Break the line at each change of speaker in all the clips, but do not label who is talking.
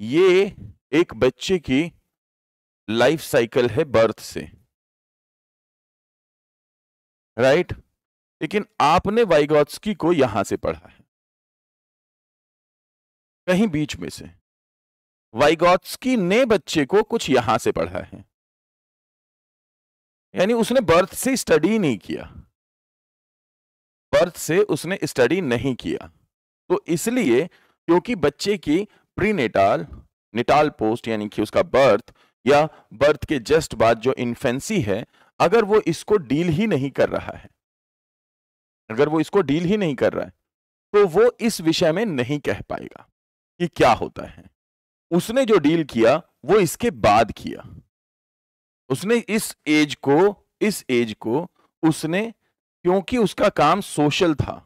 ये एक बच्चे की लाइफ साइकिल है बर्थ से राइट right? लेकिन आपने
वाइगॉट्सकी को यहां से पढ़ा है कहीं बीच में से
वाइगॉट्सकी ने बच्चे को कुछ यहां से पढ़ा है यानी उसने बर्थ से स्टडी नहीं किया बर्थ से उसने स्टडी नहीं किया तो इसलिए क्योंकि बच्चे की प्रीनेटाल नेटाल निटाल पोस्ट यानी कि उसका बर्थ या बर्थ के जस्ट बाद जो इन्फेंसी है अगर वो इसको डील ही नहीं कर रहा है अगर वो इसको डील ही नहीं कर रहा है तो वो इस विषय में नहीं कह पाएगा कि क्या होता है उसने जो डील किया वो इसके बाद किया उसने इस एज को इस एज को उसने क्योंकि उसका काम सोशल था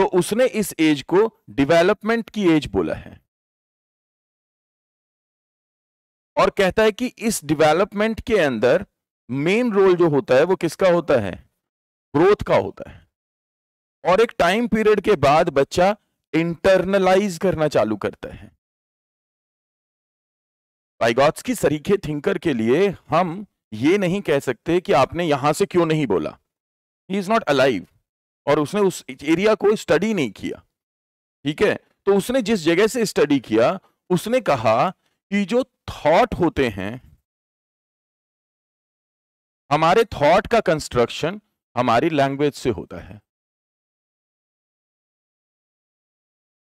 तो उसने इस एज को डेवलपमेंट की एज बोला है और कहता है कि इस डेवलपमेंट के अंदर मेन रोल जो होता है वो किसका होता है ग्रोथ का होता है और एक टाइम पीरियड के बाद बच्चा इंटरनलाइज करना चालू करता है बाइगॉट्स की सरीखे थिंकर के लिए हम ये नहीं कह सकते कि आपने यहां से क्यों नहीं बोला ही इज नॉट अलाइव और उसने उस एरिया को स्टडी नहीं किया ठीक है तो उसने जिस जगह से स्टडी किया उसने कहा कि जो थॉट होते हैं हमारे थॉट का कंस्ट्रक्शन हमारी लैंग्वेज से होता है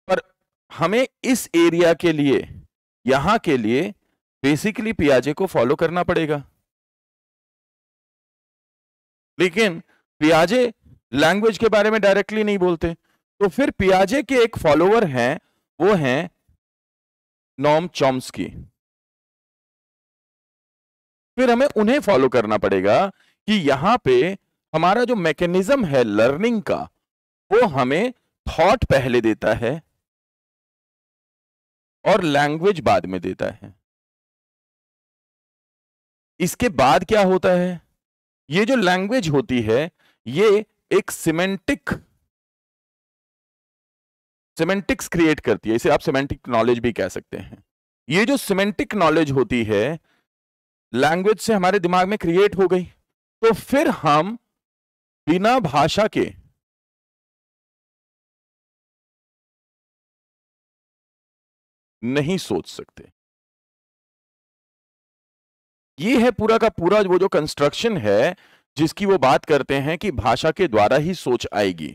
पर हमें इस एरिया के लिए यहां के लिए बेसिकली पियाजे को फॉलो करना पड़ेगा लेकिन पियाजे लैंग्वेज के बारे में डायरेक्टली नहीं बोलते तो फिर पियाजे के एक फॉलोअर हैं वो हैं नॉम की फिर हमें उन्हें फॉलो करना पड़ेगा कि यहां पे हमारा जो मैकेनिज्म है लर्निंग का वो हमें थॉट पहले देता है और लैंग्वेज बाद में देता है इसके बाद क्या होता है ये जो लैंग्वेज होती है ये एक सिमेंटिक सिमेंटिक्स क्रिएट करती है इसे आप सिमेंटिक नॉलेज भी कह सकते हैं ये जो सिमेंटिक नॉलेज होती है लैंग्वेज से हमारे दिमाग में क्रिएट हो गई तो फिर हम बिना भाषा के नहीं सोच सकते ये है पूरा का पूरा वो जो कंस्ट्रक्शन है जिसकी वो बात करते हैं कि भाषा के द्वारा ही सोच आएगी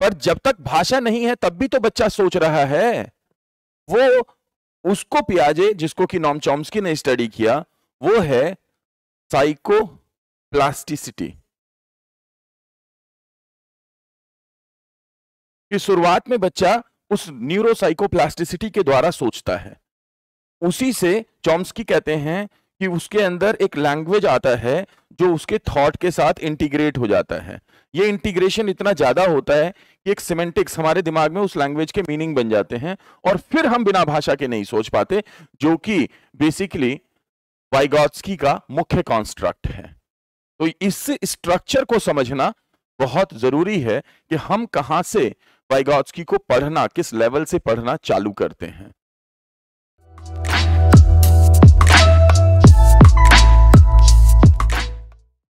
पर जब तक भाषा नहीं है तब भी तो बच्चा सोच रहा है वो उसको पियाजे जिसको कि नॉम चॉम्सकी ने स्टडी किया वो है साइको प्लास्टिसिटी कि शुरुआत में बच्चा उस न्यूरोसाइको प्लास्टिसिटी के द्वारा सोचता है उसी से चॉम्स्की कहते हैं कि उसके अंदर एक लैंग्वेज आता है जो उसके थॉट के साथ इंटीग्रेट हो जाता है ये इंटीग्रेशन इतना ज़्यादा होता है कि एक सिमेंटिक्स हमारे दिमाग में उस लैंग्वेज के मीनिंग बन जाते हैं और फिर हम बिना भाषा के नहीं सोच पाते जो कि बेसिकली वाइगॉट्सकी का मुख्य कॉन्स्ट्रक्ट है तो इस स्ट्रक्चर को समझना बहुत ज़रूरी है कि हम कहाँ से वाइगॉट्सकी को पढ़ना किस लेवल से पढ़ना चालू करते हैं